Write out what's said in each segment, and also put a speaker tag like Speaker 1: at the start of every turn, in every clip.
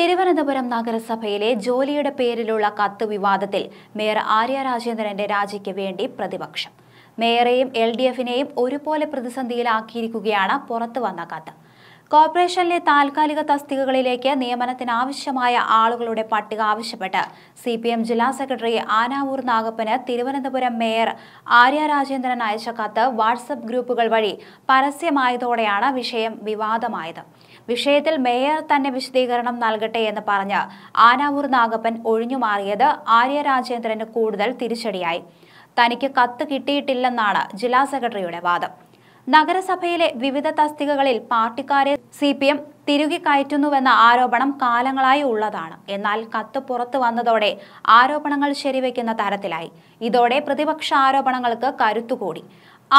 Speaker 1: തിരുവനന്തപുരം നഗരസഭയിലെ ജോലിയുടെ പേരിലുള്ള കത്ത് വിവാദത്തിൽ മേയർ ആര്യ രാജേന്ദ്രന്റെ രാജിക്ക് വേണ്ടി പ്രതിപക്ഷം മേയറെയും എൽ ഡി എഫിനെയും ഒരുപോലെ പ്രതിസന്ധിയിലാക്കിയിരിക്കുകയാണ് പുറത്തു വന്ന കത്ത് കോർപ്പറേഷനിലെ താൽക്കാലിക തസ്തികകളിലേക്ക് നിയമനത്തിനാവശ്യമായ ആളുകളുടെ പട്ടിക ആവശ്യപ്പെട്ട് സി പി എം ജില്ലാ സെക്രട്ടറി ആനാവൂർ നാഗപ്പന് തിരുവനന്തപുരം മേയർ ആര്യ രാജേന്ദ്രൻ അയച്ച കത്ത് വാട്സപ്പ് ഗ്രൂപ്പുകൾ വഴി പരസ്യമായതോടെയാണ് വിഷയം വിവാദമായത് വിഷയത്തിൽ മേയർ തന്നെ വിശദീകരണം നൽകട്ടെ എന്ന് പറഞ്ഞ് ആനാവൂർ നാഗപ്പൻ ഒഴിഞ്ഞുമാറിയത് ആര്യ രാജേന്ദ്രന് കൂടുതൽ തിരിച്ചടിയായി തനിക്ക് കത്ത് കിട്ടിയിട്ടില്ലെന്നാണ് ജില്ലാ സെക്രട്ടറിയുടെ വാദം നഗരസഭയിലെ വിവിധ തസ്തികകളിൽ പാർട്ടിക്കാരെ സി പി എം തിരുകിക്കയറ്റുന്നുവെന്ന ആരോപണം കാലങ്ങളായി ഉള്ളതാണ് എന്നാൽ കത്ത് പുറത്തു വന്നതോടെ ആരോപണങ്ങൾ ശരിവെക്കുന്ന തരത്തിലായി ഇതോടെ പ്രതിപക്ഷ ആരോപണങ്ങൾക്ക് കരുത്തുകൂടി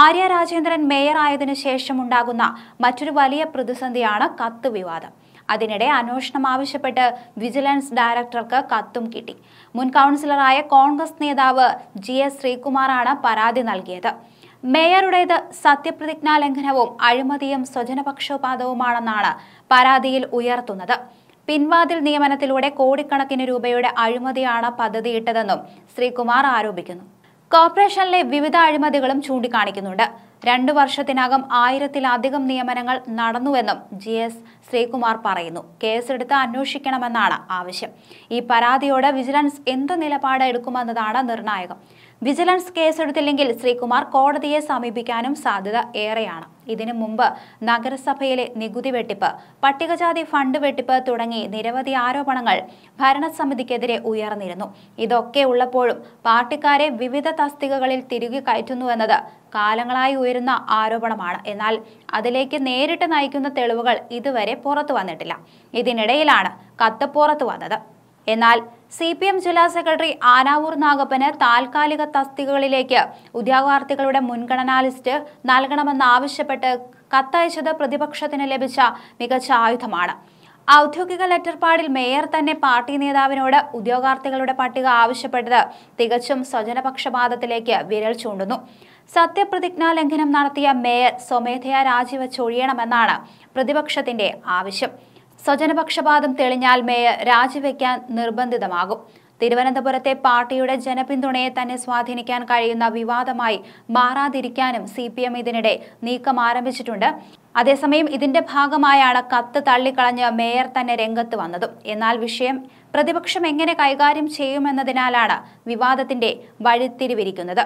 Speaker 1: ആര്യ രാജേന്ദ്രൻ മേയറായതിനു ശേഷമുണ്ടാകുന്ന മറ്റൊരു വലിയ പ്രതിസന്ധിയാണ് കത്ത് വിവാദം അതിനിടെ അന്വേഷണം ആവശ്യപ്പെട്ട് വിജിലൻസ് ഡയറക്ടർക്ക് കത്തും കിട്ടി മുൻ കൗൺസിലറായ കോൺഗ്രസ് നേതാവ് ജി എസ് ശ്രീകുമാറാണ് പരാതി നൽകിയത് മേയറുടേത് സത്യപ്രതിജ്ഞാ ലംഘനവും അഴിമതിയും സ്വജനപക്ഷപാതവുമാണെന്നാണ് പരാതിയിൽ ഉയർത്തുന്നത് പിൻവാതിൽ നിയമനത്തിലൂടെ കോടിക്കണക്കിന് രൂപയുടെ അഴിമതിയാണ് പദ്ധതിയിട്ടതെന്നും ശ്രീകുമാർ ആരോപിക്കുന്നു കോർപ്പറേഷനിലെ വിവിധ അഴിമതികളും ചൂണ്ടിക്കാണിക്കുന്നുണ്ട് രണ്ടു വർഷത്തിനകം ആയിരത്തിലധികം നിയമനങ്ങൾ നടന്നുവെന്നും ജി എസ് ശ്രീകുമാർ പറയുന്നു കേസെടുത്ത് അന്വേഷിക്കണമെന്നാണ് ആവശ്യം ഈ പരാതിയോട് വിജിലൻസ് എന്ത് നിലപാട് എടുക്കുമെന്നതാണ് നിർണായകം വിജിലൻസ് കേസെടുത്തില്ലെങ്കിൽ ശ്രീകുമാർ കോടതിയെ സമീപിക്കാനും സാധ്യത ഏറെയാണ് ഇതിനു മുമ്പ് നഗരസഭയിലെ നികുതി വെട്ടിപ്പ് പട്ടികജാതി ഫണ്ട് വെട്ടിപ്പ് തുടങ്ങി നിരവധി ആരോപണങ്ങൾ ഭരണസമിതിക്കെതിരെ ഉയർന്നിരുന്നു ഇതൊക്കെ ഉള്ളപ്പോഴും പാർട്ടിക്കാരെ വിവിധ തസ്തികകളിൽ തിരികെ കയറ്റുന്നുവെന്നത് കാലങ്ങളായി ഉയരുന്ന ആരോപണമാണ് എന്നാൽ അതിലേക്ക് നേരിട്ട് നയിക്കുന്ന തെളിവുകൾ ഇതുവരെ പുറത്തു വന്നിട്ടില്ല ഇതിനിടയിലാണ് കത്ത് പുറത്തു വന്നത് എന്നാൽ സി പി എം ജില്ലാ സെക്രട്ടറി ആനാവൂർ നാഗപ്പന് താൽക്കാലിക തസ്തികകളിലേക്ക് ഉദ്യോഗാർത്ഥികളുടെ മുൻഗണനാ ലിസ്റ്റ് നൽകണമെന്നാവശ്യപ്പെട്ട് കത്തയച്ചത് പ്രതിപക്ഷത്തിന് ലഭിച്ച മികച്ച ആയുധമാണ് ഔദ്യോഗിക ലെറ്റർപാടിൽ മേയർ തന്നെ പാർട്ടി നേതാവിനോട് ഉദ്യോഗാർത്ഥികളുടെ പട്ടിക ആവശ്യപ്പെട്ടത് തികച്ചും സ്വജനപക്ഷപാതത്തിലേക്ക് വിരൽ ചൂണ്ടുന്നു സത്യപ്രതിജ്ഞാ ലംഘനം നടത്തിയ മേയർ സ്വമേധയാ രാജിവെച്ചൊഴിയണമെന്നാണ് പ്രതിപക്ഷത്തിന്റെ ആവശ്യം സ്വജനപക്ഷപാതം തെളിഞ്ഞാൽ മേയർ രാജിവെക്കാൻ നിർബന്ധിതമാകും തിരുവനന്തപുരത്തെ പാർട്ടിയുടെ ജനപിന്തുണയെ തന്നെ സ്വാധീനിക്കാൻ കഴിയുന്ന വിവാദമായി മാറാതിരിക്കാനും സി പി എം ഇതിനിടെ നീക്കം ആരംഭിച്ചിട്ടുണ്ട് അതേസമയം ഇതിന്റെ ഭാഗമായാണ് കത്ത് തള്ളിക്കളഞ്ഞ് മേയർ തന്നെ രംഗത്ത് വന്നതും എന്നാൽ വിഷയം പ്രതിപക്ഷം എങ്ങനെ കൈകാര്യം ചെയ്യുമെന്നതിനാലാണ് വിവാദത്തിന്റെ വഴിത്തിരിവിരിക്കുന്നത്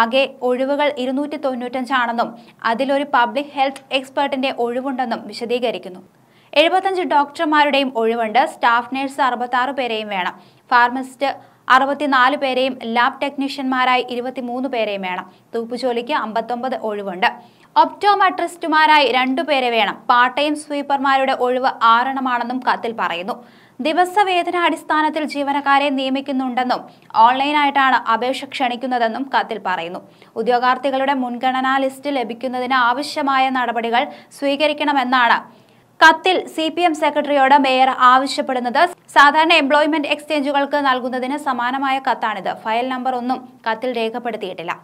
Speaker 1: ആകെ ഒഴിവുകൾ ഇരുന്നൂറ്റി തൊണ്ണൂറ്റഞ്ചാണെന്നും അതിലൊരു പബ്ലിക് ഹെൽത്ത് എക്സ്പേർട്ടിന്റെ ഒഴിവുണ്ടെന്നും വിശദീകരിക്കുന്നു എഴുപത്തഞ്ച് ഡോക്ടർമാരുടെയും ഒഴിവുണ്ട് സ്റ്റാഫ് നഴ്സ് അറുപത്താറ് പേരെയും വേണം ഫാർമസിസ്റ്റ് അറുപത്തിനാല് പേരെയും ലാബ് ടെക്നീഷ്യന്മാരായി ഇരുപത്തിമൂന്ന് പേരെയും വേണം തൂപ്പുജോലിക്ക് അമ്പത്തൊമ്പത് ഒഴിവുണ്ട് ഒപ്റ്റോമെട്രിസ്റ്റുമാരായി രണ്ടുപേരെ വേണം പാർട്ട് ടൈം സ്വീപ്പർമാരുടെ ഒഴിവ് ആറെണ്ണമാണെന്നും കത്തിൽ പറയുന്നു ദിവസവേതനാടിസ്ഥാനത്തിൽ അടിസ്ഥാനത്തിൽ ജീവനക്കാരെ നിയമിക്കുന്നുണ്ടെന്നും ഓൺലൈനായിട്ടാണ് അപേക്ഷ ക്ഷണിക്കുന്നതെന്നും കത്തിൽ പറയുന്നു ഉദ്യോഗാർത്ഥികളുടെ മുൻഗണനാ ലിസ്റ്റ് ലഭിക്കുന്നതിന് ആവശ്യമായ നടപടികൾ സ്വീകരിക്കണമെന്നാണ് കത്തിൽ സി പി എം സെക്രട്ടറിയോട് മേയർ ആവശ്യപ്പെടുന്നത് സാധാരണ എംപ്ലോയ്മെന്റ് എക്സ്ചേഞ്ചുകൾക്ക് നൽകുന്നതിന് സമാനമായ കത്താണിത് ഫയൽ നമ്പർ ഒന്നും കത്തിൽ രേഖപ്പെടുത്തിയിട്ടില്ല